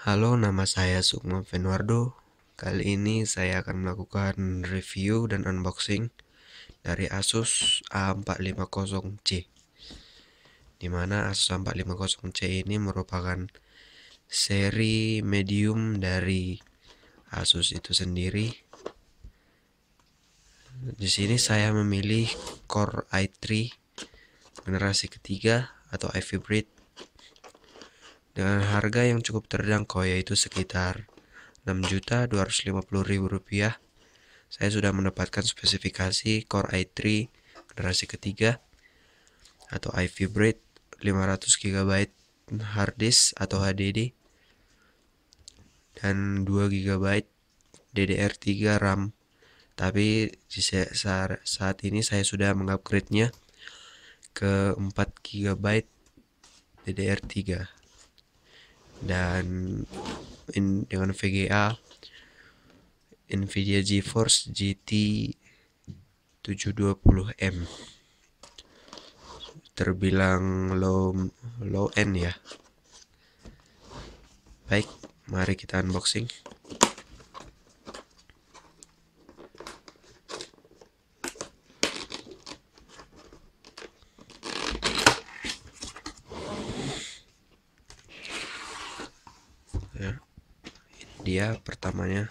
Halo, nama saya Sukma Fenwardo. Kali ini saya akan melakukan review dan unboxing dari Asus A450C. Dimana Asus A450C ini merupakan seri medium dari Asus itu sendiri. Di sini saya memilih Core i3 generasi ketiga atau i-hybrid dengan harga yang cukup terjangkau yaitu sekitar rp rupiah. saya sudah mendapatkan spesifikasi Core i3 generasi ketiga atau i 500GB hard disk atau HDD dan 2GB DDR3 RAM tapi saat ini saya sudah mengupgrade-nya ke 4 GB DDR3 dan in, dengan VGA Nvidia GeForce GT 720M terbilang low low end ya baik mari kita unboxing dia pertamanya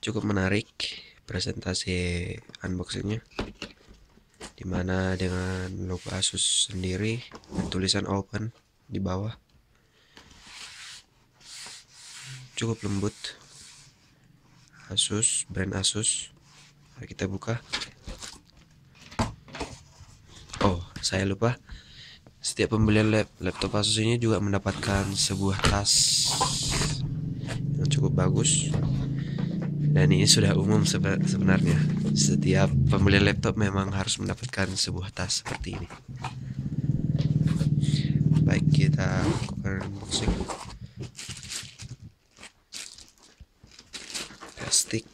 cukup menarik presentasi unboxingnya dimana dengan logo Asus sendiri dan tulisan open di bawah cukup lembut Asus brand Asus Mari kita buka oh saya lupa setiap pembelian lap laptop Asus ini juga mendapatkan sebuah tas yang cukup bagus. Dan ini sudah umum sebenarnya. Setiap pembelian laptop memang harus mendapatkan sebuah tas seperti ini. Baik, kita lakukan unboxing. Plastik.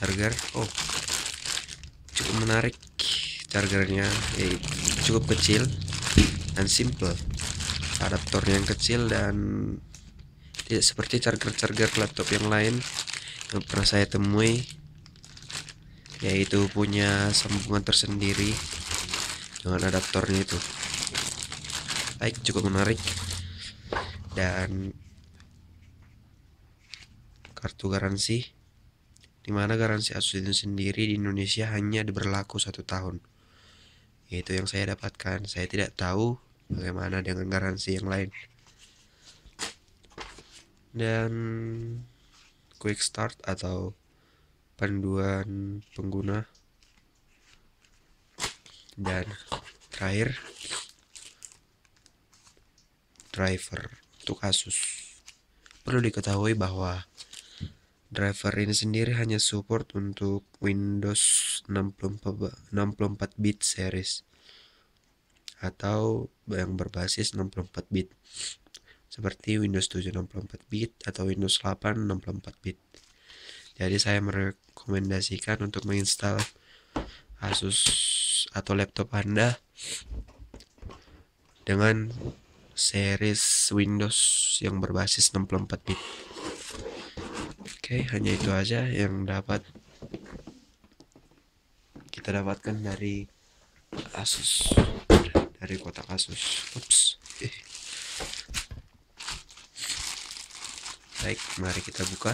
charger oh cukup menarik chargernya eh, cukup kecil dan simple adaptornya yang kecil dan tidak seperti charger-charger laptop yang lain yang pernah saya temui yaitu punya sambungan tersendiri dengan adaptornya itu baik cukup menarik dan kartu garansi di mana garansi itu sendiri di Indonesia hanya berlaku satu tahun. itu yang saya dapatkan. Saya tidak tahu bagaimana dengan garansi yang lain. Dan quick start atau panduan pengguna dan terakhir driver untuk Asus perlu diketahui bahwa driver ini sendiri hanya support untuk Windows 64, bit series atau yang berbasis 64 bit seperti Windows 7 64 bit atau Windows 8 64 bit jadi saya merekomendasikan untuk menginstal Asus atau laptop Anda dengan series Windows yang berbasis 64 bit Oke, hanya itu aja yang dapat kita dapatkan dari Asus dari kotak Asus. Ups. Eh. Baik, mari kita buka.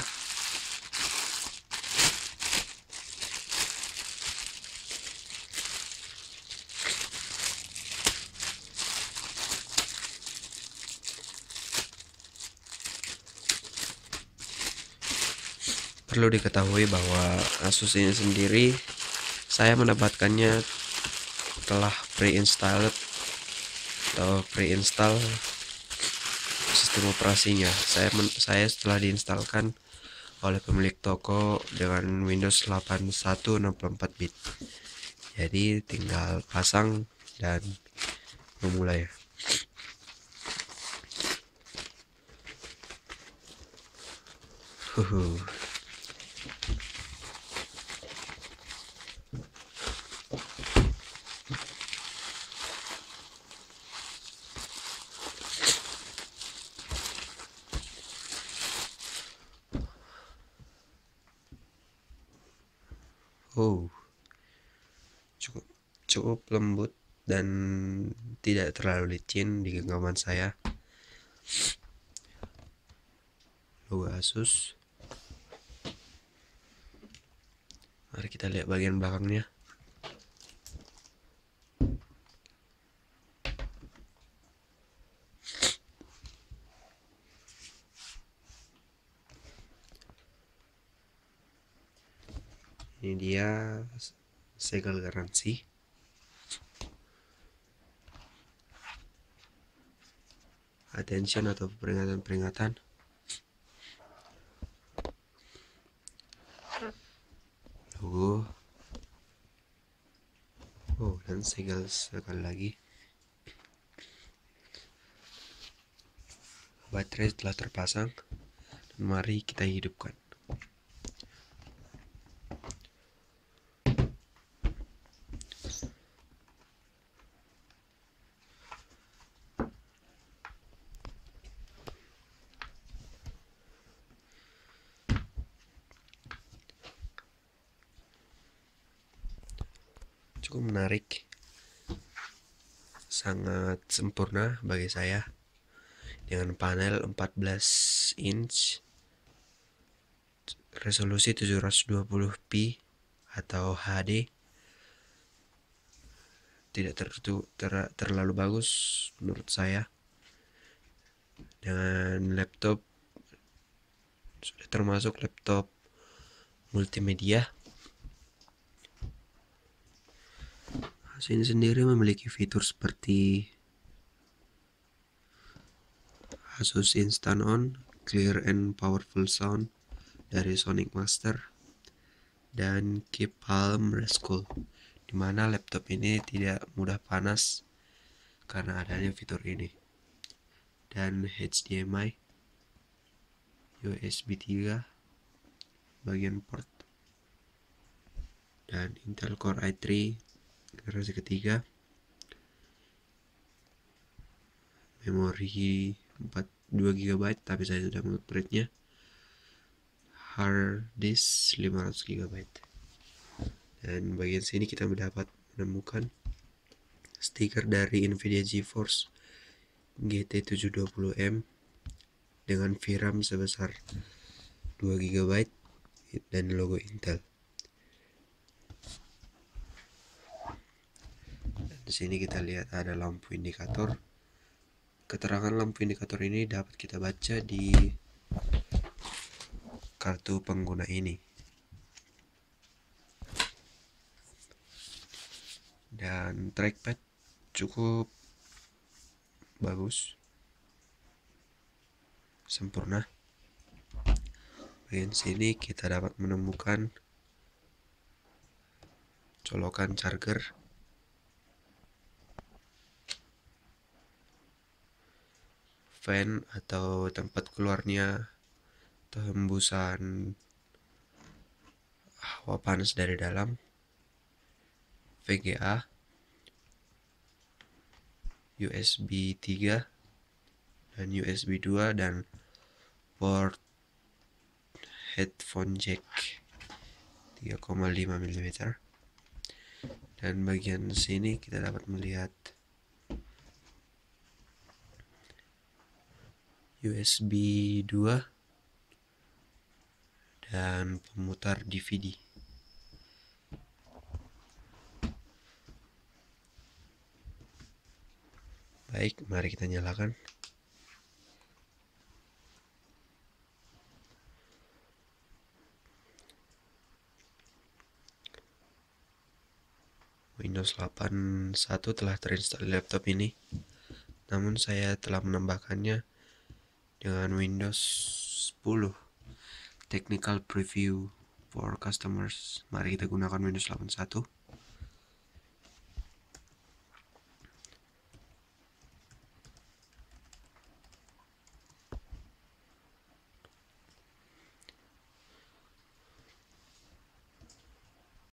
perlu diketahui bahwa Asus ini sendiri saya mendapatkannya telah pre-installed atau pre-install sistem operasinya. Saya men saya setelah diinstalkan oleh pemilik toko dengan Windows 8164 bit. Jadi tinggal pasang dan memulai. Huhu. Wow. Oh. Cukup cukup lembut dan tidak terlalu licin di genggaman saya. Logo Asus. Mari kita lihat bagian belakangnya. ini dia segel garansi attention atau peringatan-peringatan logo oh dan segel sekali lagi baterai telah terpasang mari kita hidupkan itu menarik sangat sempurna bagi saya dengan panel 14 inch resolusi 720p atau HD tidak ter, ter, terlalu bagus menurut saya dengan laptop sudah termasuk laptop multimedia Asin sendiri memiliki fitur seperti Asus Instant On, Clear and Powerful Sound dari Sonic Master, dan Keep Palm Rescue, di mana laptop ini tidak mudah panas karena adanya fitur ini. Dan HDMI, USB 3, bagian port, dan Intel Core i3 generasi ketiga memori 4 2 GB tapi saya sudah mengupgrade-nya hard disk 500 GB dan bagian sini kita mendapat menemukan stiker dari Nvidia GeForce GT720M dengan VRAM sebesar 2 GB dan logo Intel Di sini kita lihat ada lampu indikator. Keterangan lampu indikator ini dapat kita baca di kartu pengguna ini. Dan trackpad cukup bagus. Sempurna. Bagian sini kita dapat menemukan colokan charger fan atau tempat keluarnya atau hembusan hawa panas dari dalam VGA USB 3 dan USB 2 dan port headphone jack 3,5 mm dan bagian sini kita dapat melihat USB 2 dan pemutar DVD baik mari kita nyalakan Windows 8.1 telah terinstall di laptop ini namun saya telah menambahkannya dengan Windows 10 Technical Preview for Customers mari kita gunakan Windows 81